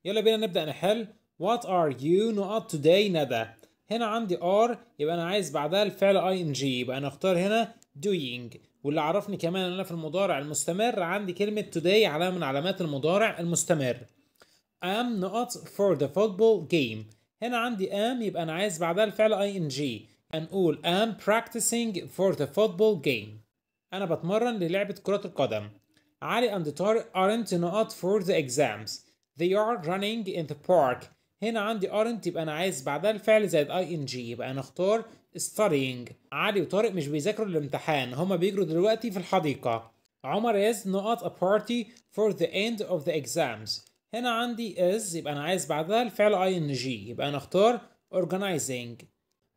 يلا بينا نبدأ نحل What are you نقط today ندى هنا عندي ار يبقى أنا عايز بعدها الفعل ing يبقى أنا أختار هنا doing واللي عرفني كمان أن أنا في المضارع المستمر عندي كلمة today علامة من علامات المضارع المستمر am نقط for the football game هنا عندي am يبقى أنا عايز بعدها الفعل ing هنقول am practicing for the football game أنا بتمرن للعبة كرة القدم علي and طارق aren't not for the exams they are running in the park هنا عندي ارنت يبقى انا عايز بعدها الفعل زائد اي ان جي يبقى انا اختار studying علي وطارق مش بيذاكروا الامتحان هما بيجروا دلوقتي في الحديقة عمر is not a party for the end of the exams هنا عندي is يبقى انا عايز بعدها الفعل ing يبقى انا اختار organizing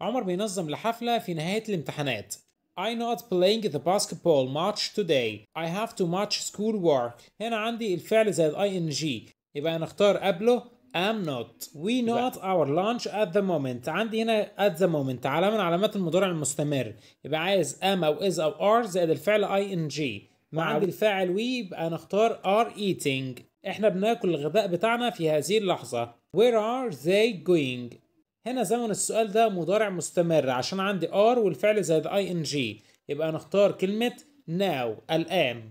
عمر بينظم لحفلة في نهاية الامتحانات I not playing the basketball match today I have to match school work هنا عندي الفعل زائد ing يبقى انا اختار قبله am not we not لا. our launch at the moment عندي هنا at the moment علامة من علامات المضارع المستمر يبقى عايز am أو is أو are زائد الفعل ing ما عندي الفاعل وي يبقى نختار are eating احنا بناكل الغذاء بتاعنا في هذه اللحظة where are they going هنا زمن السؤال ده مضارع مستمر عشان عندي are والفعل زائد ing يبقى نختار كلمة now الآن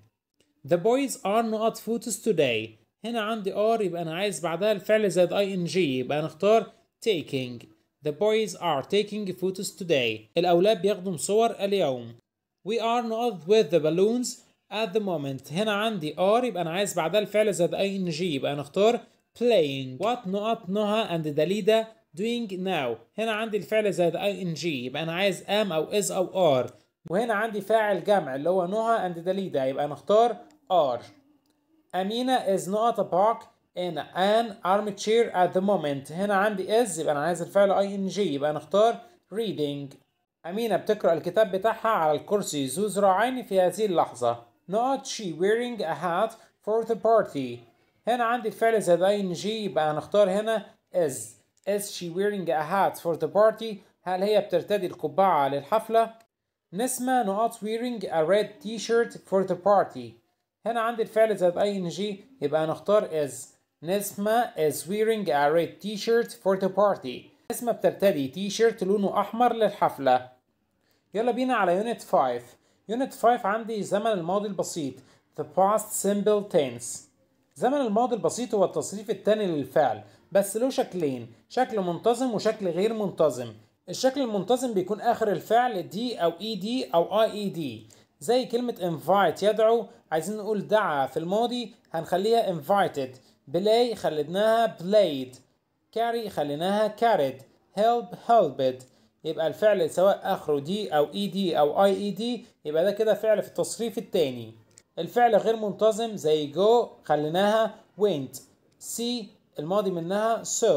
The boys are not food today هنا عندي ار يبقى انا عايز بعدها الفعل زائد اي ان جي يبقى نختار taking The boys are taking photos today الأولاد بياخدوا صور اليوم We are not with the balloons at the moment هنا عندي R يبقى أنا عايز بعدها الفعل زائد ing يبقى نختار playing What not نهى and دليدا doing now هنا عندي الفعل زائد ing يبقى أنا عايز am أو is أو are وهنا عندي فاعل جمع اللي هو نهى and دليدا يبقى نختار are امينه is not a بارك in an armchair at the moment هنا عندي is يبقى انا عايز الفعل ing ان جي يبقى نختار ريدنج امينه بتقرا الكتاب بتاعها على الكرسي ذو ذراعين في هذه اللحظه not she wearing a hat for the party هنا عندي الفعل زاد ing ان جي يبقى هنختار هنا is is she wearing a hat for the party هل هي بترتدي القبعه للحفله نسمه نوت wearing a red t-shirt for the party هنا عندي الفعل زائد اي ان جي يبقى هنختار از نسمة is wearing a red t-shirt for the party نسمة بترتدي تي-شيرت لونه أحمر للحفلة يلا بينا على يونت 5 يونت 5 عندي زمن الماضي البسيط the past simple tense زمن الماضي البسيط هو التصريف الثاني للفعل بس له شكلين شكل منتظم وشكل غير منتظم الشكل المنتظم بيكون آخر الفعل دي أو اي e دي أو اي اي دي زي كلمة invite يدعو عايزين نقول دعا في الماضي هنخليها invited play خليناها played carry خليناها carried help helped يبقى الفعل سواء اخره دي او اي e دي او اي اي دي يبقى ده كده فعل في التصريف التاني الفعل غير منتظم زي go خليناها went see الماضي منها so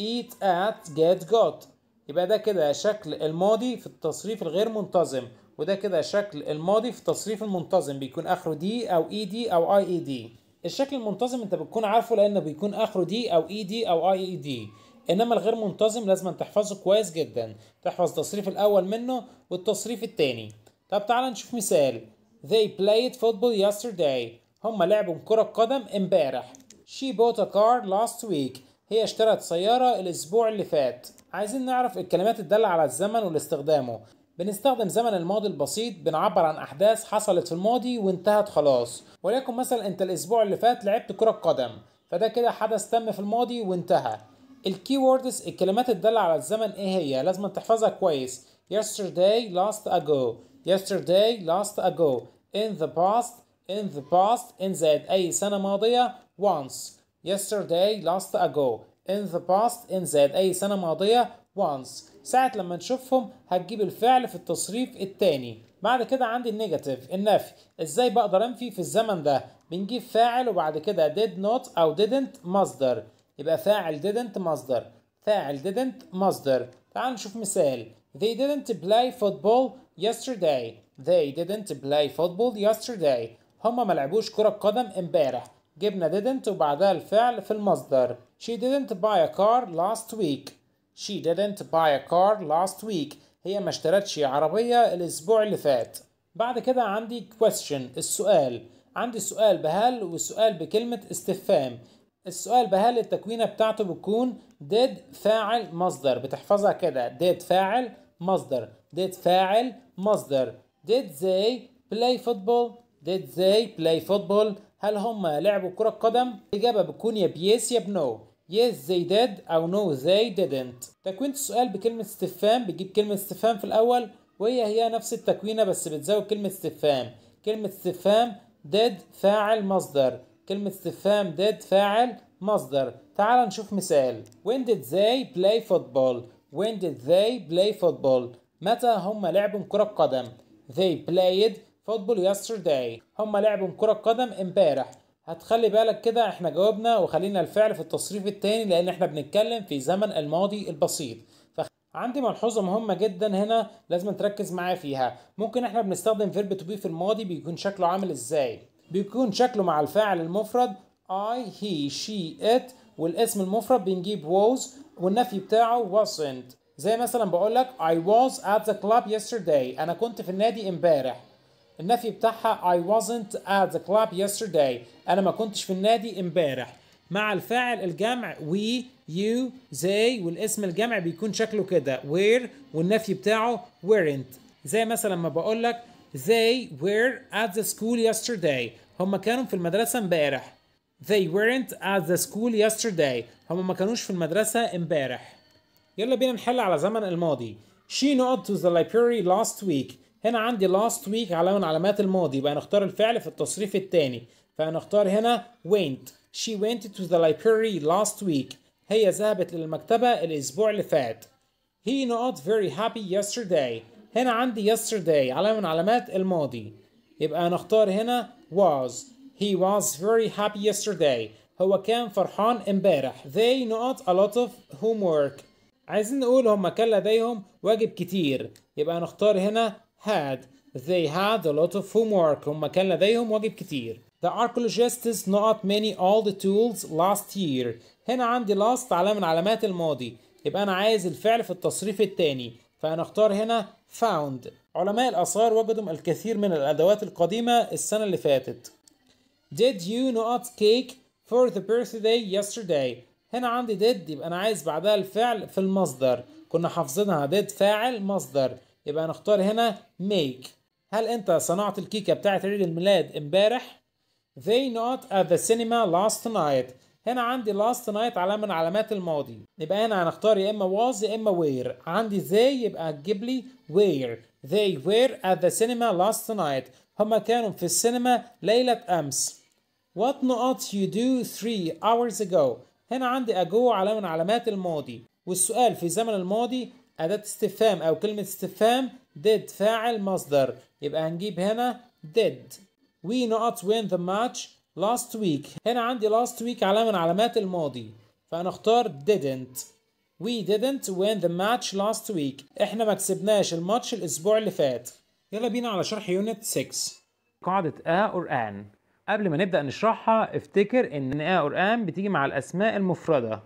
eat at get got يبقى ده كده شكل الماضي في التصريف الغير منتظم وده كده شكل الماضي في التصريف المنتظم بيكون اخره دي او اي e دي او اي اي دي الشكل المنتظم انت بتكون عارفه لانه بيكون اخره دي او اي e دي او اي اي دي انما الغير منتظم لازم تحفظه كويس جدا تحفظ التصريف الاول منه والتصريف الثاني طب تعال نشوف مثال they played football yesterday هم لعبوا كرة قدم امبارح she bought a car last week هي اشترت سيارة الأسبوع اللي فات عايزين نعرف الكلمات الدالة على الزمن والاستخدامه بنستخدم زمن الماضي البسيط بنعبر عن احداث حصلت في الماضي وانتهت خلاص وليكن مثلا انت الاسبوع اللي فات لعبت كره قدم فده كده حدث تم في الماضي وانتهى الكيوردز الكلمات الدالة على الزمن ايه هي لازم تحفظها كويس yesterday last ago yesterday last ago in the past in the past in زائد اي سنة ماضية once yesterday last ago in the past in زائد اي سنة ماضية once ساعة لما نشوفهم هتجيب الفعل في التصريف التاني بعد كده عندي النيجاتيف النفي ازاي بقدر انفي في الزمن ده بنجيب فاعل وبعد كده did not او didn't مصدر يبقى فاعل didn't مصدر فاعل didn't مصدر تعال نشوف مثال they didn't play football yesterday they didn't play football yesterday هما ما لعبوش كرة قدم امبارح جبنا didn't وبعدها الفعل في المصدر she didn't buy a car last week She didn't buy a car last week هي ما اشترتش عربية الأسبوع اللي فات بعد كده عندي question السؤال عندي سؤال بهل وسؤال بكلمة استفهام السؤال بهل التكوينة بتاعته بتكون did فاعل مصدر بتحفظها كده did فاعل مصدر did فاعل مصدر did they play football did they play football هل هم لعبوا كرة قدم؟ الإجابة بتكون يا بيس يا بنو Yes they did أو No they didn't تكوين السؤال بكلمة استفهام بتجيب كلمة استفهام في الأول وهي هي نفس التكوينة بس بتزود كلمة استفهام كلمة استفهام did فاعل مصدر كلمة استفهام did فاعل مصدر تعال نشوف مثال When did they play football? When did they play football? متى هم لعبوا كرة قدم؟ They played football yesterday هم لعبوا كرة قدم امبارح هتخلي بالك كده احنا جاوبنا وخلينا الفعل في التصريف التاني لان احنا بنتكلم في زمن الماضي البسيط عندي ملحوظه مهمه جدا هنا لازم تركز معايا فيها ممكن احنا بنستخدم فيرب تو بي في الماضي بيكون شكله عامل ازاي بيكون شكله مع الفاعل المفرد I, he, she, it والاسم المفرد بنجيب was والنفي بتاعه wasn't زي مثلا بقول لك I was at the club yesterday انا كنت في النادي امبارح النفي بتاعها I wasn't at the club yesterday أنا ما كنتش في النادي امبارح مع الفاعل الجمع we you they والاسم الجمع بيكون شكله كده where والنفي بتاعه weren't زي مثلا ما بقول لك they were at the school yesterday هم كانوا في المدرسة امبارح they weren't at the school yesterday هم ما كانوش في المدرسة امبارح يلا بينا نحل على زمن الماضي she not to the library last week هنا عندي لاست ويك علامه من علامات الماضي يبقى نختار الفعل في التصريف الثاني فهنختار هنا went she went to the library last week هي ذهبت للمكتبة الأسبوع اللي فات he not very happy yesterday هنا عندي yesterday علامة من علامات الماضي يبقى هنختار هنا was he was very happy yesterday هو كان فرحان امبارح they not a lot of homework عايزين نقول هما كان لديهم واجب كتير يبقى هنختار هنا had they had a lot of homework هم كان لديهم واجب كتير The archaeologists not many all the tools last year هنا عندي last علامة من علامات الماضي يبقى أنا عايز الفعل في التصريف الثاني أختار هنا found علماء الآثار وجدوا الكثير من الأدوات القديمة السنة اللي فاتت Did you not cake for the birthday yesterday هنا عندي did يبقى أنا عايز بعدها الفعل في المصدر كنا حافظينها did فاعل مصدر يبقى نختار هنا make هل انت صنعت الكيكه بتاعه عيد الميلاد امبارح they not at the cinema last night هنا عندي last night علامة من علامات الماضي يبقى هنا هنختار يا اما was يا اما were عندي they يبقى هتجيب لي where they were at the cinema last night هما كانوا في السينما ليلة أمس what not you do three hours ago هنا عندي ago علامة من علامات الماضي والسؤال في زمن الماضي أداة استفهام أو كلمة استفهام did فاعل مصدر يبقى هنجيب هنا did we not win the match last week هنا عندي last week علامة من علامات الماضي فأنا أختار didn't we didn't win the match last week إحنا ما كسبناش الماتش الأسبوع اللي فات يلا بينا على شرح يونت 6 قاعدة A or an قبل ما نبدأ نشرحها افتكر إن A or an بتيجي مع الأسماء المفردة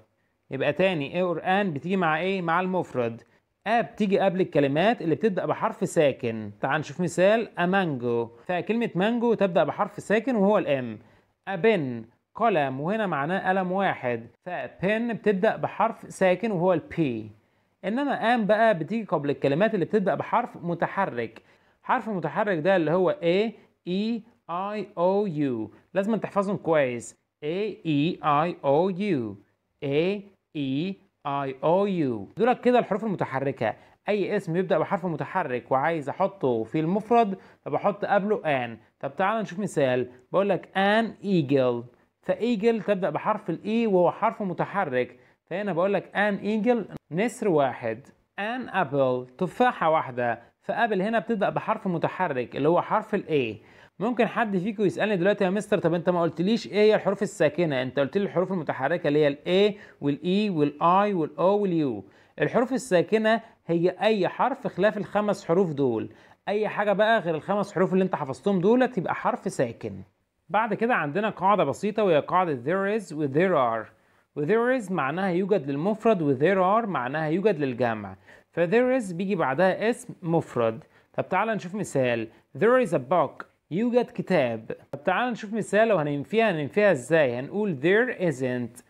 يبقى تاني A or an بتيجي مع إيه؟ مع المفرد اب تيجي قبل الكلمات اللي بتبدا بحرف ساكن تعال نشوف مثال امانجو فكلمه مانجو تبدا بحرف ساكن وهو الام ابن قلم وهنا معناه قلم واحد فبن بتبدا بحرف ساكن وهو البي انما ام بقى بتيجي قبل الكلمات اللي بتبدا بحرف متحرك حرف متحرك ده اللي هو A E I O U لازم تحفظهم كويس A E I O U A E I O U دول كده الحروف المتحركه اي اسم يبدا بحرف متحرك وعايز احطه في المفرد فبحط قبله ان طب تعال نشوف مثال بقول لك ان ايجل فايجل تبدا بحرف الاي e وهو حرف متحرك فهنا بقول لك ان ايجل نسر واحد ان ابل تفاحه واحده فابل هنا بتبدا بحرف متحرك اللي هو حرف الاي ممكن حد فيكم يسالني دلوقتي يا مستر طب انت ما قلتليش ايه هي الحروف الساكنه انت قلت لي الحروف المتحركه اللي هي الاي والاي e والاي والاو واليو الحروف الساكنه هي اي حرف خلاف الخمس حروف دول اي حاجه بقى غير الخمس حروف اللي انت حفظتهم دولت يبقى حرف ساكن بعد كده عندنا قاعده بسيطه وهي قاعده there is و there are و there is معناها يوجد للمفرد و there are معناها يوجد للجمع ف there is بيجي بعدها اسم مفرد طب تعالى نشوف مثال there is a book يوجد كتاب طب تعال نشوف مثال لو هننفيها هننفيها ازاي هنقول there isn't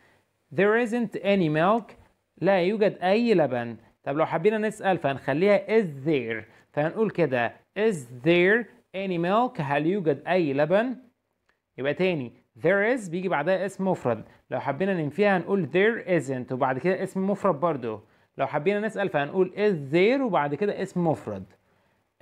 there isn't any milk لا يوجد أي لبن طب لو حبينا نسأل فهنخليها is there فهنقول كده is there any milk هل يوجد أي لبن يبقى تاني there is بيجي بعدها اسم مفرد لو حبينا ننفيها هنقول there isn't وبعد كده اسم مفرد برضه لو حبينا نسأل فهنقول is there وبعد كده اسم مفرد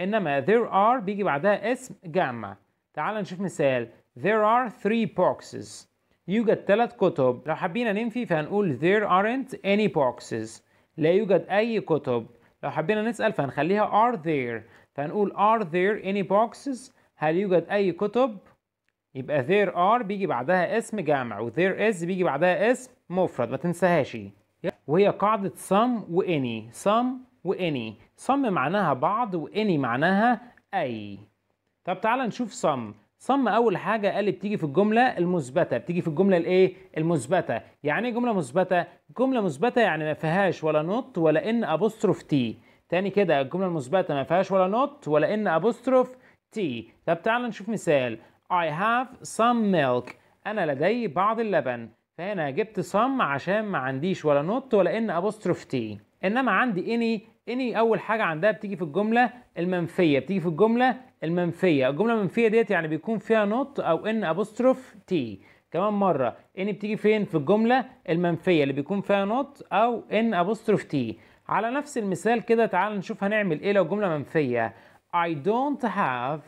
انما there are بيجي بعدها اسم جمع تعال نشوف مثال there are three boxes يوجد ثلاث كتب لو حبينا ننفي فهنقول there aren't any boxes لا يوجد اي كتب لو حبينا نسأل فهنخليها are there فهنقول are there any boxes هل يوجد اي كتب يبقى there are بيجي بعدها اسم جامع و there is بيجي بعدها اسم مفرد ما تنساهاش وهي قاعدة some و any some و any صم معناها بعض واني معناها اي طب تعالى نشوف صم صم اول حاجه قال بتيجي في الجمله المثبته بتيجي في الجمله الايه المثبته يعني ايه جمله مثبته جمله مثبته يعني ما فيهاش ولا نوت ولا ان ابوستروف تي تاني كده الجمله المثبته ما فيهاش ولا نوت ولا ان ابوستروف تي طب تعالى نشوف مثال I have some milk انا لدي بعض اللبن فهنا جبت صم عشان ما عنديش ولا نوت ولا ان ابوستروف تي انما عندي اني اني اول حاجه عندها بتيجي في الجمله المنفيه بتيجي في الجمله المنفيه الجمله المنفيه ديت يعني بيكون فيها نوت او ان ابوستروف تي كمان مره اني بتيجي فين في الجمله المنفيه اللي بيكون فيها نوت او ان ابوستروف تي على نفس المثال كده تعال نشوف هنعمل ايه لو جمله منفيه I don't have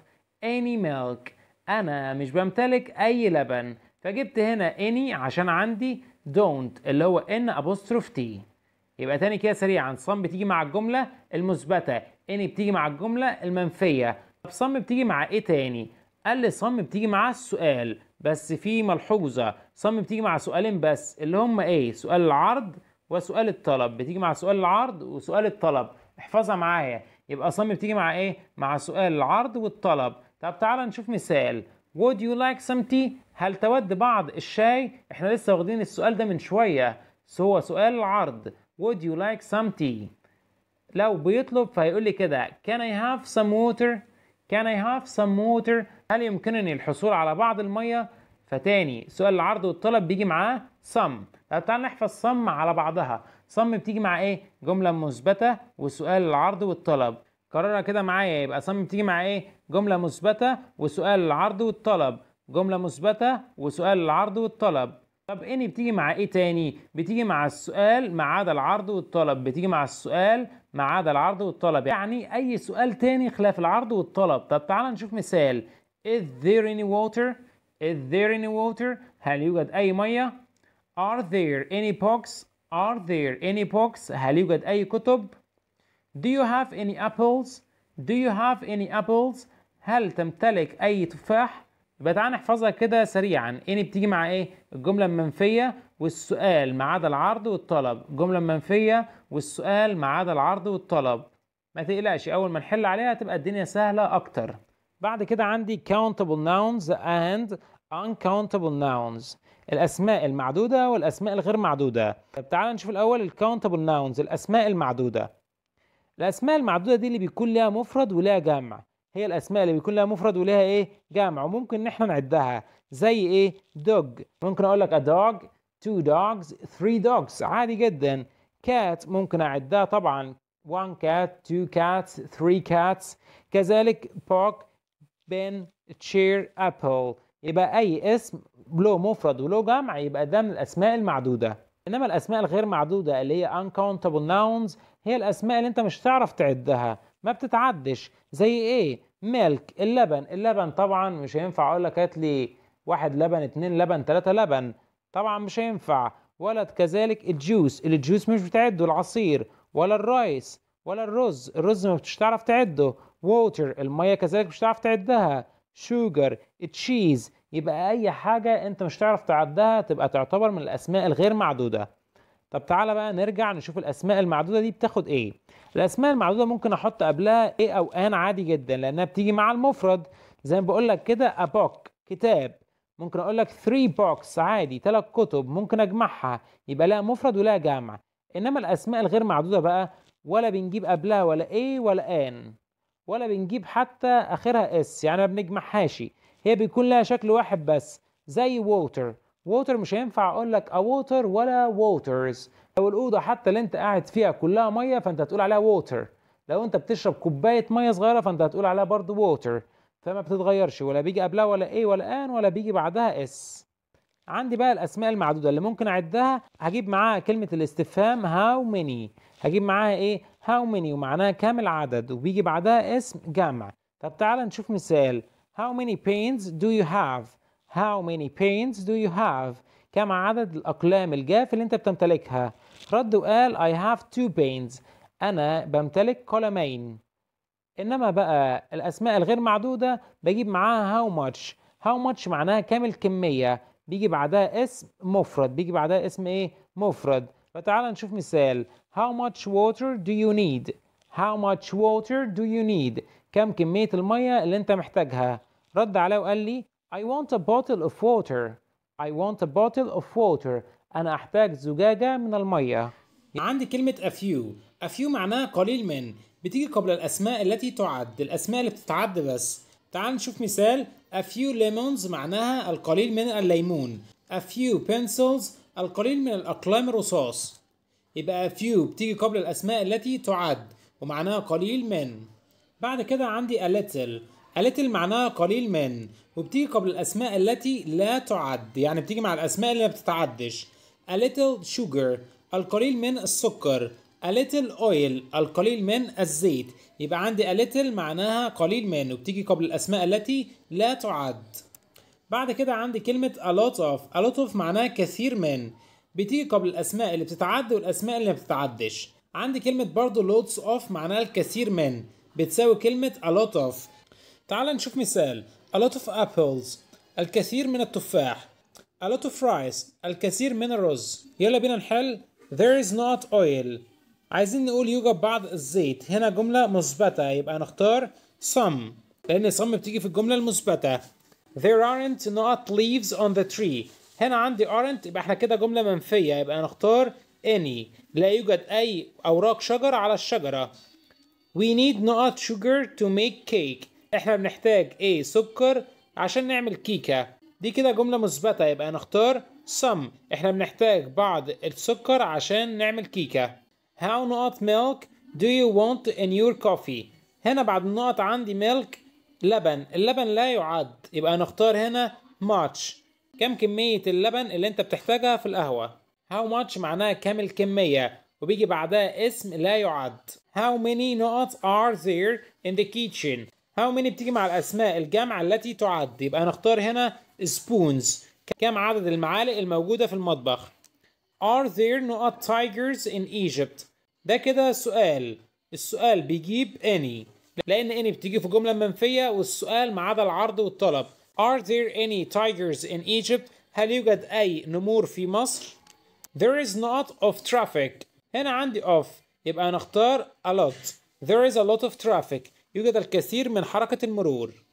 any milk انا مش بمتلك اي لبن فجبت هنا any عشان عندي don't اللي هو ان ابوستروف تي يبقى تاني كده سريعا صم بتيجي مع الجملة المثبتة ان بتيجي مع الجملة المنفية طب صم بتيجي مع ايه تاني؟ قال لي صم بتيجي مع السؤال بس في ملحوظة صم بتيجي مع سؤالين بس اللي هم ايه؟ سؤال العرض وسؤال الطلب بتيجي مع سؤال العرض وسؤال الطلب احفظها معايا يبقى صم بتيجي مع ايه؟ مع سؤال العرض والطلب طب تعالى نشوف مثال Would you like some tea؟ هل تود بعض الشاي؟ احنا لسه واخدين السؤال ده من شوية هو سؤال العرض would you like some tea لو بيطلب فيقول لي كده can I have some water can I have some water هل يمكنني الحصول على بعض المية فتاني سؤال العرض والطلب بيجي معاه some طب تعال نحفظ some على بعضها some بتيجي مع ايه جملة مثبتة وسؤال العرض والطلب كررها كده معايا يبقى some بتيجي مع ايه جملة مثبتة وسؤال العرض والطلب جملة مثبتة وسؤال العرض والطلب طب ان بتيجي مع ايه تاني بتيجي مع السؤال ما عدا العرض والطلب بتيجي مع السؤال ما عدا العرض والطلب يعني اي سؤال تاني خلاف العرض والطلب طب تعال نشوف مثال is there any water is there any water هل يوجد اي ميه are there any books are there any books هل يوجد اي كتب do you have any apples do you have any apples هل تمتلك اي تفاح يبقى تعالى نحفظها كده سريعا ان يعني بتيجي مع ايه الجمله المنفيه والسؤال ما عدا العرض والطلب الجمله المنفيه والسؤال ما عدا العرض والطلب ما تقلقش اول ما نحل عليها تبقى الدنيا سهله اكتر بعد كده عندي countable nouns and uncountable nouns الاسماء المعدوده والاسماء الغير معدوده طب تعالى نشوف الاول countable nouns الاسماء المعدوده الاسماء المعدوده دي اللي بيكون لها مفرد ولها جمع هي الاسماء اللي بيكون لها مفرد ولها ايه جمع وممكن ان احنا نعدها زي ايه dog ممكن اقول لك a dog two dogs three dogs عادي جدا cat ممكن اعدها طبعا one cat two cats three cats كذلك park bin chair apple يبقى اي اسم له مفرد وله جمع يبقى ده من الاسماء المعدوده انما الاسماء الغير معدوده اللي هي uncountable nouns هي الاسماء اللي انت مش هتعرف تعدها ما بتتعدش زي ايه ميلك اللبن اللبن طبعا مش هينفع اقول لك هات لي واحد لبن اتنين لبن تلاتة لبن طبعا مش هينفع ولا كذلك الجوس الجوس مش بتعده العصير ولا الرايس ولا الرز الرز ما مش تعرف تعده ووتر الميه كذلك مش تعرف تعدها شوجر تشيز يبقى اي حاجه انت مش تعرف تعدها تبقى تعتبر من الاسماء الغير معدوده طب تعالى بقى نرجع نشوف الاسماء المعدوده دي بتاخد ايه الاسماء المعدوده ممكن احط قبلها ايه او ان عادي جدا لانها بتيجي مع المفرد زي ما بقول لك كده ابوك كتاب ممكن اقول لك 3 بوكس عادي ثلاث كتب ممكن اجمعها يبقى لها مفرد ولها جمع انما الاسماء الغير معدوده بقى ولا بنجيب قبلها ولا ايه ولا ان ولا بنجيب حتى اخرها اس يعني ما بنجمعهاش هي بيكون لها شكل واحد بس زي ووتر ووتر مش هينفع اقول لك ا ووتر ولا ووترز لو الاوضه حتى اللي انت قاعد فيها كلها ميه فانت هتقول عليها ووتر لو انت بتشرب كوبايه ميه صغيره فانت هتقول عليها برضه ووتر فما بتتغيرش ولا بيجي قبلها ولا ايه ولا ان ولا بيجي بعدها اس عندي بقى الاسماء المعدوده اللي ممكن اعدها هجيب معاها كلمه الاستفهام هاو ميني هجيب معاها ايه هاو ميني ومعناها كام العدد وبيجي بعدها اسم جمع طب تعالى نشوف مثال هاو ميني pains do you have How many paints do you have؟ كم عدد الأقلام الجاف اللي أنت بتمتلكها؟ رد وقال I have two paints. أنا بمتلك قلمين إنما بقى الأسماء الغير معدودة بجيب معاها how much how much معناها كام الكمية بيجي بعدها اسم مفرد بيجي بعدها اسم إيه؟ مفرد فتعال نشوف مثال How much water do you need? How much water do you need? كم كمية المية اللي أنت محتاجها؟ رد عليه وقال لي I want a bottle of water I want a bottle of water أنا أحتاج زجاجة من المية عندي كلمة a few a few معناها قليل من بتيجي قبل الأسماء التي تعد الأسماء اللي بتتعد بس تعال نشوف مثال a few lemons معناها القليل من الليمون a few pencils القليل من الأقلام الرصاص يبقى a few بتيجي قبل الأسماء التي تعد ومعناها قليل من بعد كده عندي a little قليل معناها قليل من وبتيجي قبل الأسماء التي لا تعد يعني بتيجي مع الأسماء اللي ما بتتعدش a little sugar القليل من السكر a little oil القليل من الزيت يبقى عندي a little معناها قليل من وبتيجي قبل الأسماء التي لا تعد بعد كده عندي كلمة a lot of a lot of معناها كثير من بتيجي قبل الأسماء اللي بتتعد والأسماء اللي ما بتتعدش عندي كلمة برضو lots of معناها الكثير من بتساوي كلمة a lot of تعال نشوف مثال a lot of apples الكثير من التفاح a lot of rice الكثير من الرز يلا بينا نحل there is not oil عايزين نقول يوجد بعض الزيت هنا جملة مثبتة يبقى نختار some لأن some بتيجي في الجملة المثبتة there aren't not leaves on the tree هنا عندي aren't يبقى احنا كده جملة منفية يبقى نختار any لا يوجد أي أوراق شجر على الشجرة we need not sugar to make cake احنا بنحتاج ايه سكر عشان نعمل كيكة دي كده جملة مثبتة يبقى نختار some احنا بنحتاج بعض السكر عشان نعمل كيكة how not milk do you want in your coffee هنا بعد النقط عندي milk لبن اللبن لا يعد يبقى نختار هنا much كم كمية اللبن اللي انت بتحتاجها في القهوة how much معناها كم الكمية وبيجي بعدها اسم لا يعد how many nuts are there in the kitchen هاو ميني بتيجي مع الاسماء الجامعه التي تعد يبقى هنختار هنا سبونز كم عدد المعالق الموجوده في المطبخ Are there not tigers in Egypt ده كده سؤال السؤال بيجيب any لان any بتيجي في جمله منفيه والسؤال ما عدا العرض والطلب Are there any tigers in Egypt هل يوجد اي نمور في مصر There is not of traffic هنا عندي of يبقى هنختار a lot There is a lot of traffic يوجد الكثير من حركة المرور